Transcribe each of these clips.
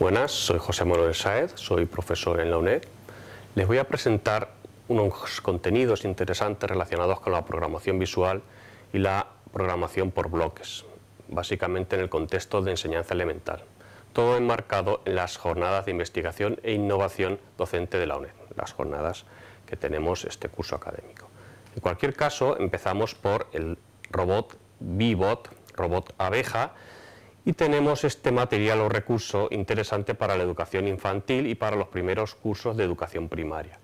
Buenas, soy José Manuel Saez, soy profesor en la UNED. Les voy a presentar unos contenidos interesantes relacionados con la programación visual y la programación por bloques, básicamente en el contexto de enseñanza elemental. Todo enmarcado en las jornadas de investigación e innovación docente de la UNED, las jornadas que tenemos este curso académico. En cualquier caso, empezamos por el robot Bibot, robot abeja, y tenemos este material o recurso interesante para la educación infantil y para los primeros cursos de educación primaria.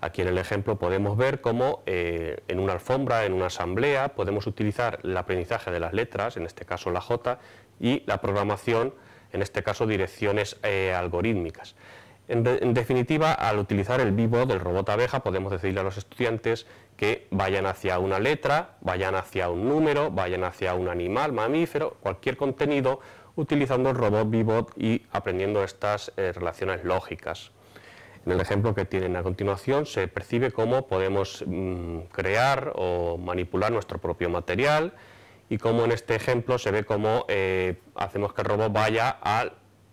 Aquí en el ejemplo podemos ver cómo eh, en una alfombra, en una asamblea, podemos utilizar el aprendizaje de las letras, en este caso la J, y la programación, en este caso direcciones eh, algorítmicas. En, definitiva, al utilizar el vivo del robot abeja, podemos decirle a los estudiantes que vayan hacia una letra, vayan hacia un número, vayan hacia un animal, mamífero, cualquier contenido, utilizando el robot vivo y aprendiendo estas eh, relaciones lógicas. En el ejemplo que tienen a continuación se percibe cómo podemos mm, crear o manipular nuestro propio material y cómo en este ejemplo se ve cómo eh, hacemos que el robot vaya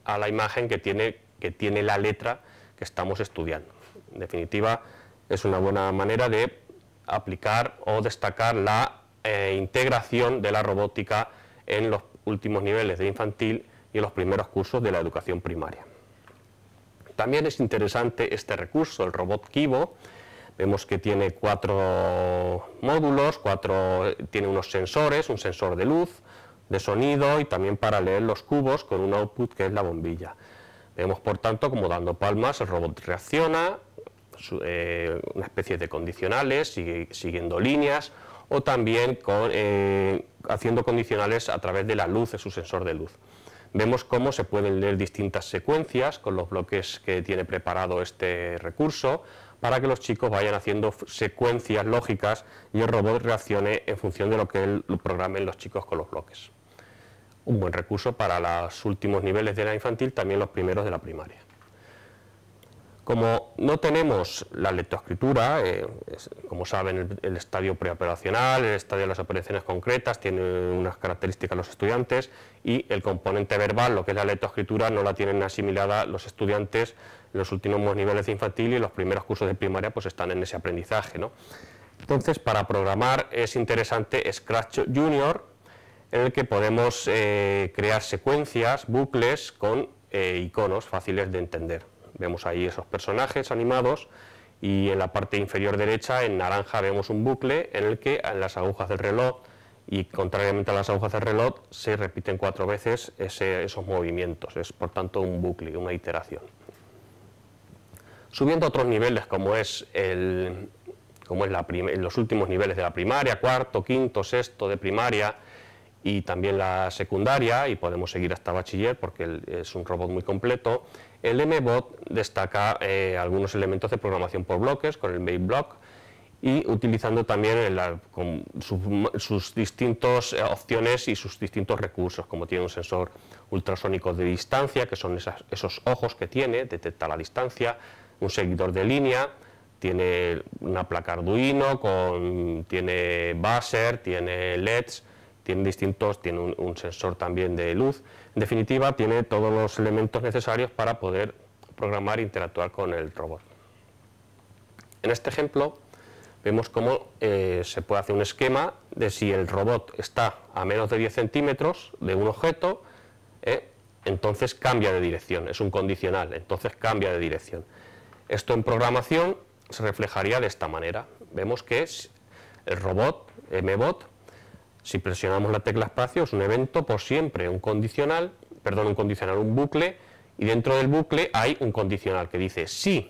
a la imagen que tiene que tiene la letra que estamos estudiando. En definitiva, es una buena manera de aplicar o destacar la eh, integración de la robótica en los últimos niveles de infantil y en los primeros cursos de la educación primaria. También es interesante este recurso, el robot Kibo. Vemos que tiene cuatro módulos, tiene unos sensores, un sensor de luz, de sonido y también para leer los cubos con un output que es la bombilla. Vemos, por tanto, como dando palmas el robot reacciona, eh, una especie de condicionales, siguiendo líneas, o también eh, haciendo condicionales a través de la luz, de su sensor de luz. Vemos cómo se pueden leer distintas secuencias con los bloques que tiene preparado este recurso para que los chicos vayan haciendo secuencias lógicas y el robot reaccione en función de lo que programen los chicos con los bloques un buen recurso para los últimos niveles de la infantil, también los primeros de la primaria. Como no tenemos la lectoescritura, eh, como saben, el, estadio preoperacional, el estadio de las operaciones concretas, tiene unas características los estudiantes y el componente verbal, lo que es la lectoescritura, no la tienen asimilada los estudiantes en los últimos niveles de infantil y los primeros cursos de primaria pues están en ese aprendizaje. Entonces, para programar es interesante Scratch Junior, en el que podemos eh, crear secuencias, bucles con eh, iconos fáciles de entender. Vemos ahí esos personajes animados y en la parte inferior derecha, en naranja, vemos un bucle en el que las agujas del reloj y contrariamente a las agujas del reloj se repiten cuatro veces esos movimientos. Es por tanto un bucle, una iteración. Subiendo a otros niveles como es como los últimos niveles de la primaria, cuarto, quinto, sexto de primaria, y también la secundaria y podemos seguir hasta bachiller porque es un robot muy completo. El MBOT destaca eh, algunos elementos de programación por bloques con el main block y utilizando también sus, distintas eh, opciones y sus distintos recursos, como tiene un sensor ultrasónico de distancia, que son esos ojos que tiene, detecta la distancia, un seguidor de línea, tiene una placa Arduino, con, tiene buzzer, tiene LEDs, tiene distintos, tiene un, sensor también de luz. En definitiva, tiene todos los elementos necesarios para poder programar e interactuar con el robot. En este ejemplo vemos cómo eh, se puede hacer un esquema de si el robot está a menos de 10 centímetros de un objeto, eh, entonces cambia de dirección, es un condicional, entonces cambia de dirección. Esto en programación se reflejaría de esta manera. Vemos que es el robot, MBOT, si presionamos la tecla espacio es un evento por siempre, un condicional, perdón, un condicional, un bucle, y dentro del bucle hay un condicional que dice si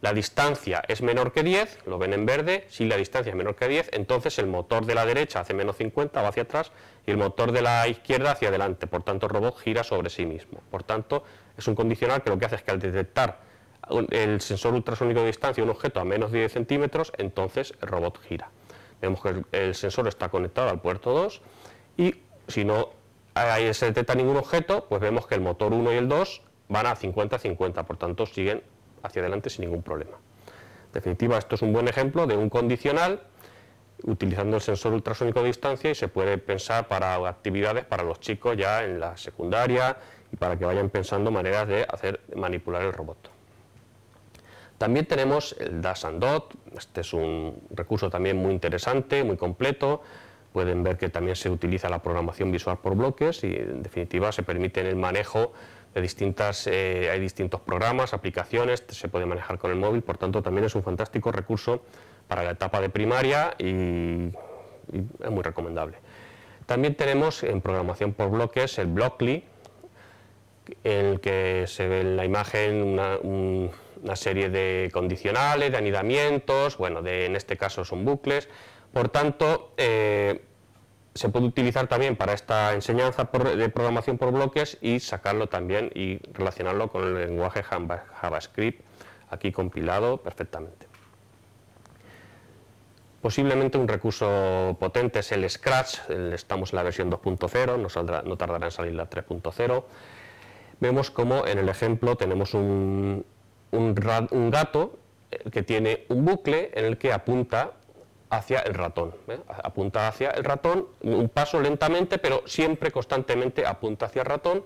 la distancia es menor que 10, lo ven en verde, si la distancia es menor que 10, entonces el motor de la derecha hace menos 50, va hacia atrás, y el motor de la izquierda hacia adelante, por tanto el robot gira sobre sí mismo. Por tanto, es un condicional que lo que hace es que al detectar el sensor ultrasónico de distancia un objeto a menos 10 centímetros, entonces el robot gira. Vemos que el sensor está conectado al puerto 2 y si no hay se detecta ningún objeto, pues vemos que el motor 1 y el 2 van a 50-50, por tanto siguen hacia adelante sin ningún problema. En definitiva, esto es un buen ejemplo de un condicional utilizando el sensor ultrasónico de distancia y se puede pensar para actividades para los chicos ya en la secundaria y para que vayan pensando maneras de hacer manipular el robot. También tenemos el Dash and Dot, este es un recurso también muy interesante, muy completo. Pueden ver que también se utiliza la programación visual por bloques y en definitiva se permite el manejo de distintas, eh, hay distintos programas, aplicaciones, se puede manejar con el móvil, por tanto también es un fantástico recurso para la etapa de primaria y, es muy recomendable. También tenemos en programación por bloques el Blockly, en el que se ve en la imagen un, una serie de condicionales, de anidamientos, bueno, de, en este caso son bucles. Por tanto, eh, se puede utilizar también para esta enseñanza de programación por bloques y sacarlo también y relacionarlo con el lenguaje JavaScript, aquí compilado perfectamente. Posiblemente un recurso potente es el Scratch, estamos en la versión 2.0, no, no tardará en salir la 3.0. Vemos como en el ejemplo tenemos un, un, gato eh, que tiene un bucle en el que apunta hacia el ratón. ¿eh? Apunta hacia el ratón, un paso lentamente, pero siempre constantemente apunta hacia el ratón.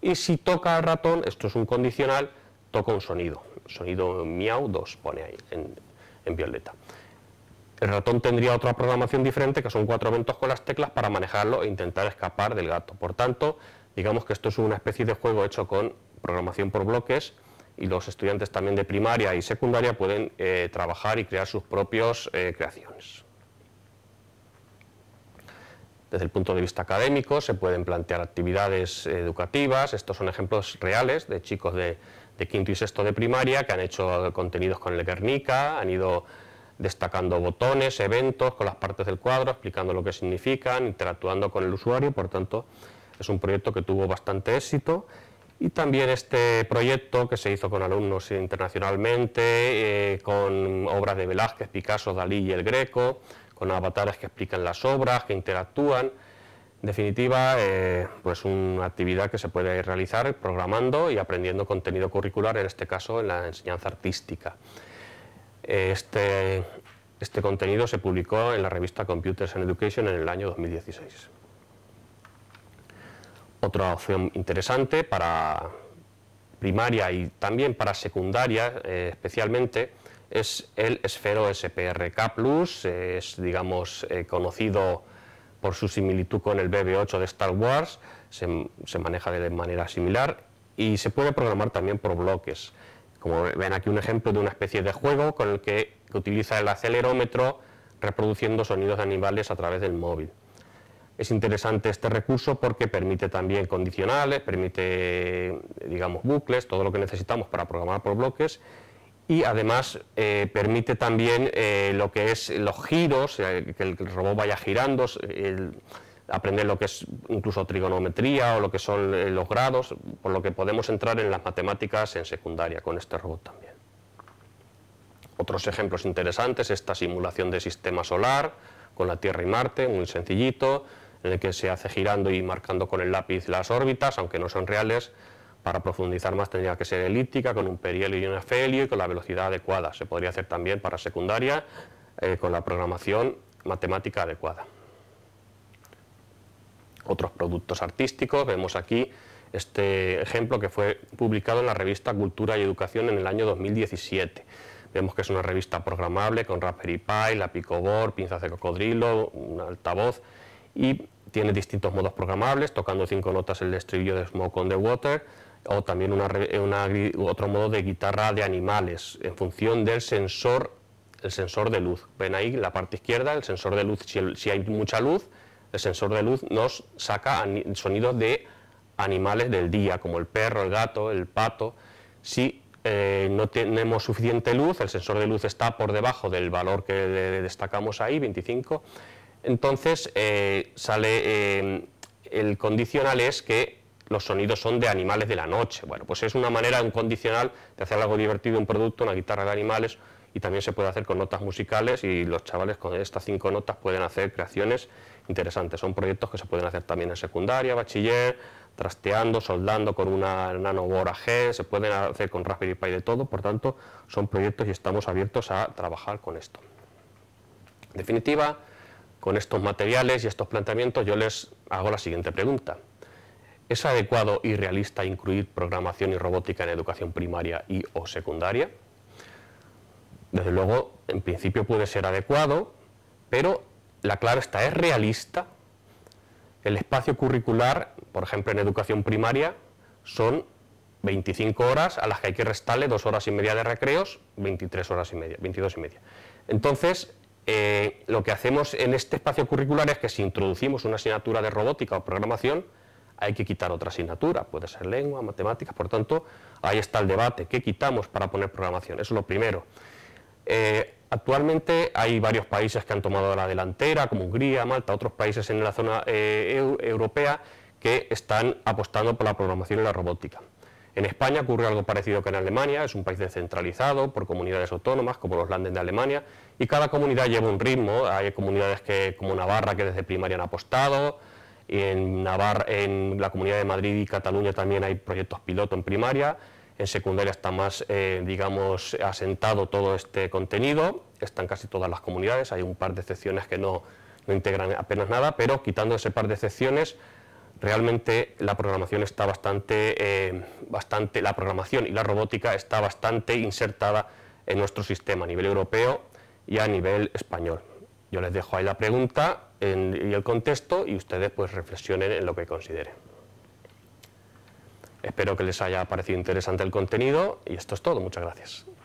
Y si toca al ratón, esto es un condicional, toca un sonido. Sonido miau dos pone ahí en, en violeta. El ratón tendría otra programación diferente, que son cuatro eventos con las teclas para manejarlo e intentar escapar del gato. Por tanto, digamos que esto es una especie de juego hecho con programación por bloques, y los estudiantes también de primaria y secundaria pueden eh, trabajar y crear sus propias eh, creaciones. Desde el punto de vista académico se pueden plantear actividades educativas, estos son ejemplos reales de chicos de, de quinto y sexto de primaria que han hecho contenidos con el Guernica, han ido destacando botones, eventos con las partes del cuadro, explicando lo que significan, interactuando con el usuario, por tanto es un proyecto que tuvo bastante éxito y también este proyecto que se hizo con alumnos internacionalmente, eh, con obras de Velázquez, Picasso, Dalí y El Greco, con avatares que explican las obras, que interactúan. En definitiva, eh, pues una actividad que se puede realizar programando y aprendiendo contenido curricular, en este caso en la enseñanza artística. Eh, este, este contenido se publicó en la revista Computers and Education en el año 2016. Otra opción interesante para primaria y también para secundaria eh, especialmente es el esfero SPRK es digamos eh, conocido por su similitud con el BB8 de Star Wars, se, se, maneja de manera similar y se puede programar también por bloques. Como ven aquí un ejemplo de una especie de juego con el que utiliza el acelerómetro reproduciendo sonidos de animales a través del móvil. Es interesante este recurso porque permite también condicionales, permite, digamos, bucles, todo lo que necesitamos para programar por bloques y además eh, permite también eh, lo que es los giros, eh, que el robot vaya girando, aprender lo que es incluso trigonometría o lo que son los grados, por lo que podemos entrar en las matemáticas en secundaria con este robot también. Otros ejemplos interesantes, esta simulación de sistema solar con la Tierra y Marte, muy sencillito, en el que se hace girando y marcando con el lápiz las órbitas, aunque no son reales. Para profundizar más tendría que ser elíptica, con un perihelio y un afelio y con la velocidad adecuada. Se podría hacer también para secundaria eh, con la programación matemática adecuada. Otros productos artísticos, vemos aquí este ejemplo que fue publicado en la revista Cultura y Educación en el año 2017. Vemos que es una revista programable con Raspberry Pi, la Picobor, pinzas de cocodrilo, un altavoz y tiene distintos modos programables, tocando cinco notas el estribillo de Smoke on the Water, o también otro modo de guitarra de animales, en función del sensor, el sensor de luz. Ven ahí en la parte izquierda, el sensor de luz, si, hay mucha luz, el sensor de luz nos saca sonidos de animales del día, como el perro, el gato, el pato. Si eh, no tenemos suficiente luz, el sensor de luz está por debajo del valor que destacamos ahí, 25, entonces eh, sale eh, el condicional es que los sonidos son de animales de la noche. Bueno, pues es una manera, un condicional de hacer algo divertido, un producto, una guitarra de animales y también se puede hacer con notas musicales y los chavales con estas cinco notas pueden hacer creaciones interesantes. Son proyectos que se pueden hacer también en secundaria, bachiller, trasteando, soldando con una nanobora G, se pueden hacer con Raspberry Pi de todo, por tanto son proyectos y estamos abiertos a trabajar con esto. En definitiva, con estos materiales y estos planteamientos, yo les hago la siguiente pregunta. ¿Es adecuado y realista incluir programación y robótica en educación primaria y o secundaria? Desde luego, en principio puede ser adecuado, pero la clave está, ¿es realista? El espacio curricular, por ejemplo, en educación primaria, son 25 horas a las que hay que restarle dos horas y media de recreos, 23 horas y media, 22 y media. Entonces, eh, lo que hacemos en este espacio curricular es que si introducimos una asignatura de robótica o programación, hay que quitar otra asignatura, puede ser lengua, matemáticas, por tanto, ahí está el debate, ¿qué quitamos para poner programación? Eso es lo primero. Eh, actualmente hay varios países que han tomado la delantera, como Hungría, Malta, otros países en la zona eh, europea que están apostando por la programación y la robótica. En España ocurre algo parecido que en Alemania, es un país descentralizado por comunidades autónomas, como los Landes de Alemania, y cada comunidad lleva un ritmo. Hay comunidades que, como Navarra, que desde primaria han apostado, en, Navarra, en la Comunidad de Madrid y Cataluña también hay proyectos piloto en primaria, en secundaria está más, eh, digamos, asentado todo este contenido, están casi todas las comunidades, hay un par de excepciones que no, no integran apenas nada, pero quitando ese par de excepciones, realmente la programación está bastante, eh, bastante, la programación y la robótica está bastante insertada en nuestro sistema a nivel europeo y a nivel español. Yo les dejo ahí la pregunta y el contexto y ustedes pues reflexionen en lo que consideren. Espero que les haya parecido interesante el contenido y esto es todo. Muchas gracias.